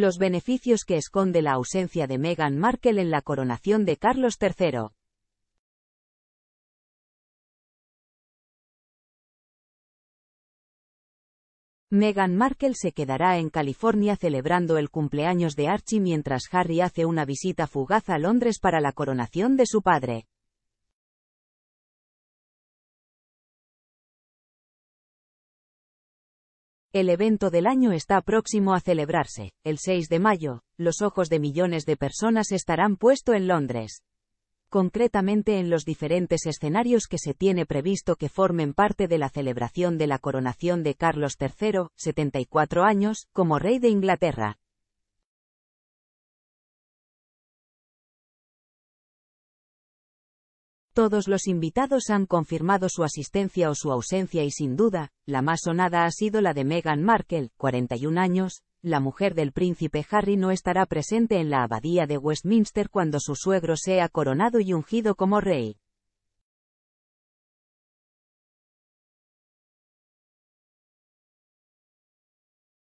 los beneficios que esconde la ausencia de Meghan Markle en la coronación de Carlos III. Meghan Markle se quedará en California celebrando el cumpleaños de Archie mientras Harry hace una visita fugaz a Londres para la coronación de su padre. El evento del año está próximo a celebrarse. El 6 de mayo, los ojos de millones de personas estarán puesto en Londres. Concretamente en los diferentes escenarios que se tiene previsto que formen parte de la celebración de la coronación de Carlos III, 74 años, como rey de Inglaterra, Todos los invitados han confirmado su asistencia o su ausencia y sin duda, la más sonada ha sido la de Meghan Markle, 41 años, la mujer del príncipe Harry no estará presente en la abadía de Westminster cuando su suegro sea coronado y ungido como rey.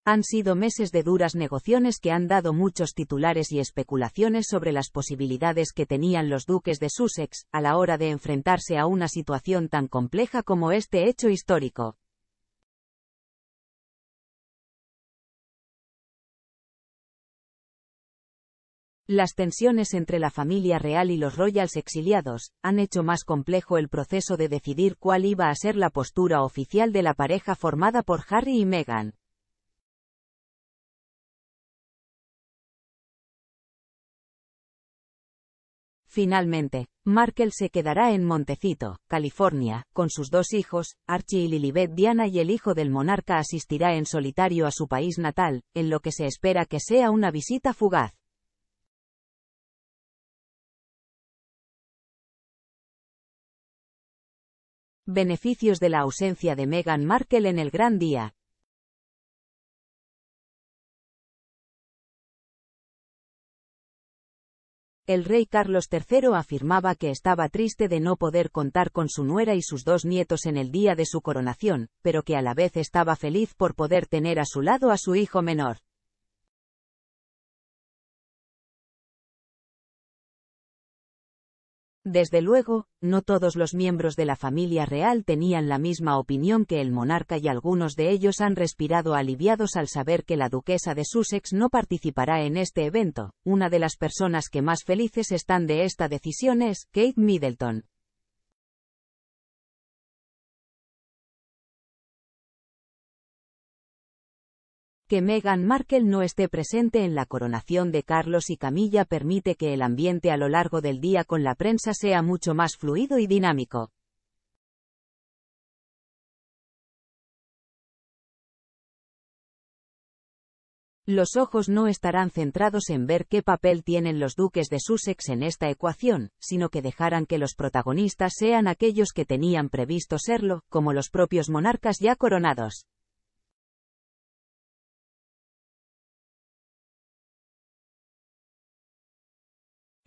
Han sido meses de duras negociaciones que han dado muchos titulares y especulaciones sobre las posibilidades que tenían los duques de Sussex a la hora de enfrentarse a una situación tan compleja como este hecho histórico. Las tensiones entre la familia real y los royals exiliados han hecho más complejo el proceso de decidir cuál iba a ser la postura oficial de la pareja formada por Harry y Meghan. Finalmente, Markle se quedará en Montecito, California, con sus dos hijos, Archie y Lilibet Diana y el hijo del monarca asistirá en solitario a su país natal, en lo que se espera que sea una visita fugaz. Beneficios de la ausencia de Meghan Markle en el gran día. el rey Carlos III afirmaba que estaba triste de no poder contar con su nuera y sus dos nietos en el día de su coronación, pero que a la vez estaba feliz por poder tener a su lado a su hijo menor. Desde luego, no todos los miembros de la familia real tenían la misma opinión que el monarca y algunos de ellos han respirado aliviados al saber que la duquesa de Sussex no participará en este evento. Una de las personas que más felices están de esta decisión es Kate Middleton, Que Meghan Markle no esté presente en la coronación de Carlos y Camilla permite que el ambiente a lo largo del día con la prensa sea mucho más fluido y dinámico. Los ojos no estarán centrados en ver qué papel tienen los duques de Sussex en esta ecuación, sino que dejarán que los protagonistas sean aquellos que tenían previsto serlo, como los propios monarcas ya coronados.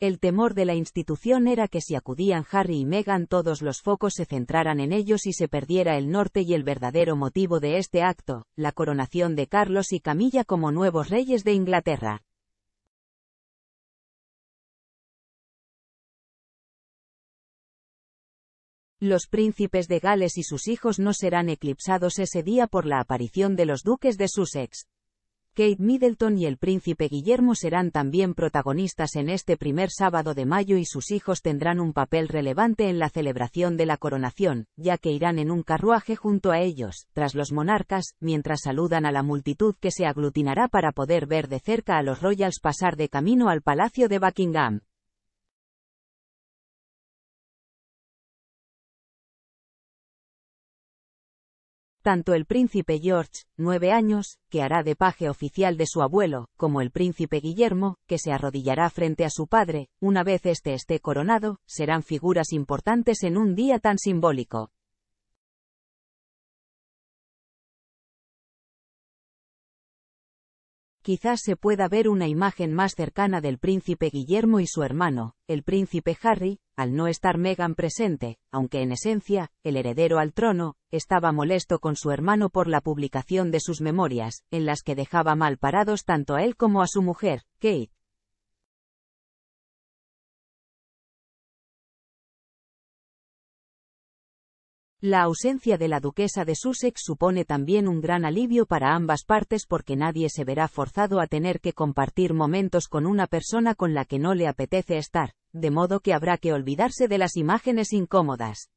El temor de la institución era que si acudían Harry y Meghan todos los focos se centraran en ellos y se perdiera el norte y el verdadero motivo de este acto, la coronación de Carlos y Camilla como nuevos reyes de Inglaterra. Los príncipes de Gales y sus hijos no serán eclipsados ese día por la aparición de los duques de Sussex, Kate Middleton y el príncipe Guillermo serán también protagonistas en este primer sábado de mayo y sus hijos tendrán un papel relevante en la celebración de la coronación, ya que irán en un carruaje junto a ellos, tras los monarcas, mientras saludan a la multitud que se aglutinará para poder ver de cerca a los royals pasar de camino al Palacio de Buckingham. Tanto el príncipe George, nueve años, que hará de paje oficial de su abuelo, como el príncipe Guillermo, que se arrodillará frente a su padre, una vez este esté coronado, serán figuras importantes en un día tan simbólico. quizás se pueda ver una imagen más cercana del príncipe Guillermo y su hermano, el príncipe Harry, al no estar Meghan presente, aunque en esencia, el heredero al trono, estaba molesto con su hermano por la publicación de sus memorias, en las que dejaba mal parados tanto a él como a su mujer, Kate, La ausencia de la duquesa de Sussex supone también un gran alivio para ambas partes porque nadie se verá forzado a tener que compartir momentos con una persona con la que no le apetece estar, de modo que habrá que olvidarse de las imágenes incómodas.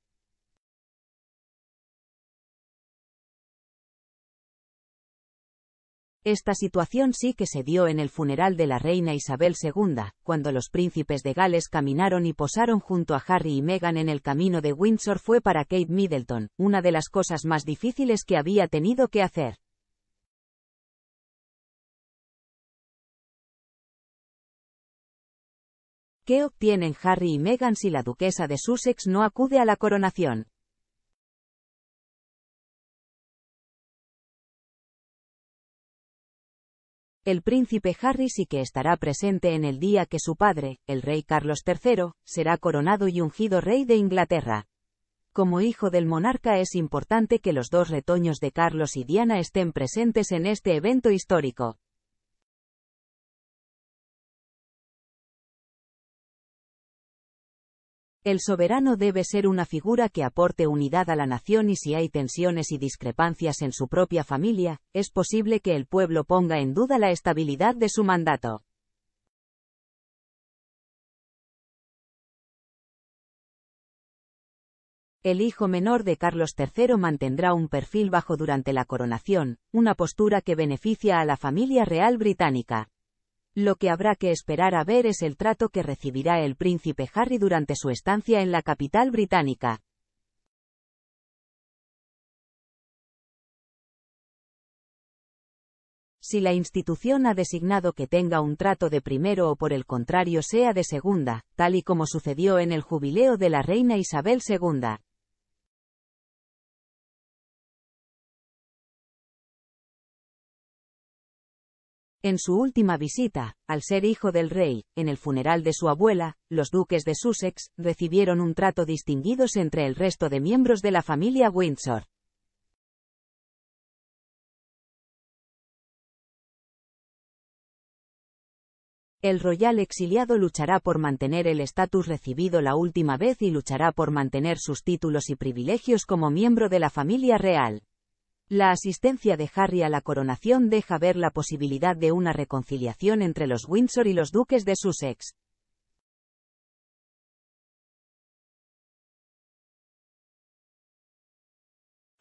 Esta situación sí que se dio en el funeral de la reina Isabel II, cuando los príncipes de Gales caminaron y posaron junto a Harry y Meghan en el camino de Windsor fue para Kate Middleton, una de las cosas más difíciles que había tenido que hacer. ¿Qué obtienen Harry y Meghan si la duquesa de Sussex no acude a la coronación? el príncipe Harry sí que estará presente en el día que su padre, el rey Carlos III, será coronado y ungido rey de Inglaterra. Como hijo del monarca es importante que los dos retoños de Carlos y Diana estén presentes en este evento histórico. El soberano debe ser una figura que aporte unidad a la nación y si hay tensiones y discrepancias en su propia familia, es posible que el pueblo ponga en duda la estabilidad de su mandato. El hijo menor de Carlos III mantendrá un perfil bajo durante la coronación, una postura que beneficia a la familia real británica. Lo que habrá que esperar a ver es el trato que recibirá el príncipe Harry durante su estancia en la capital británica. Si la institución ha designado que tenga un trato de primero o por el contrario sea de segunda, tal y como sucedió en el jubileo de la reina Isabel II. En su última visita, al ser hijo del rey, en el funeral de su abuela, los duques de Sussex recibieron un trato distinguidos entre el resto de miembros de la familia Windsor. El royal exiliado luchará por mantener el estatus recibido la última vez y luchará por mantener sus títulos y privilegios como miembro de la familia real. La asistencia de Harry a la coronación deja ver la posibilidad de una reconciliación entre los Windsor y los duques de Sussex.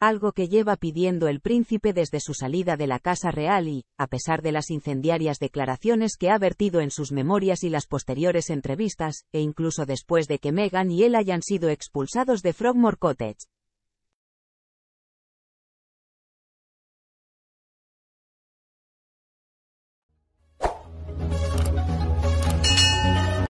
Algo que lleva pidiendo el príncipe desde su salida de la Casa Real y, a pesar de las incendiarias declaraciones que ha vertido en sus memorias y las posteriores entrevistas, e incluso después de que Meghan y él hayan sido expulsados de Frogmore Cottage.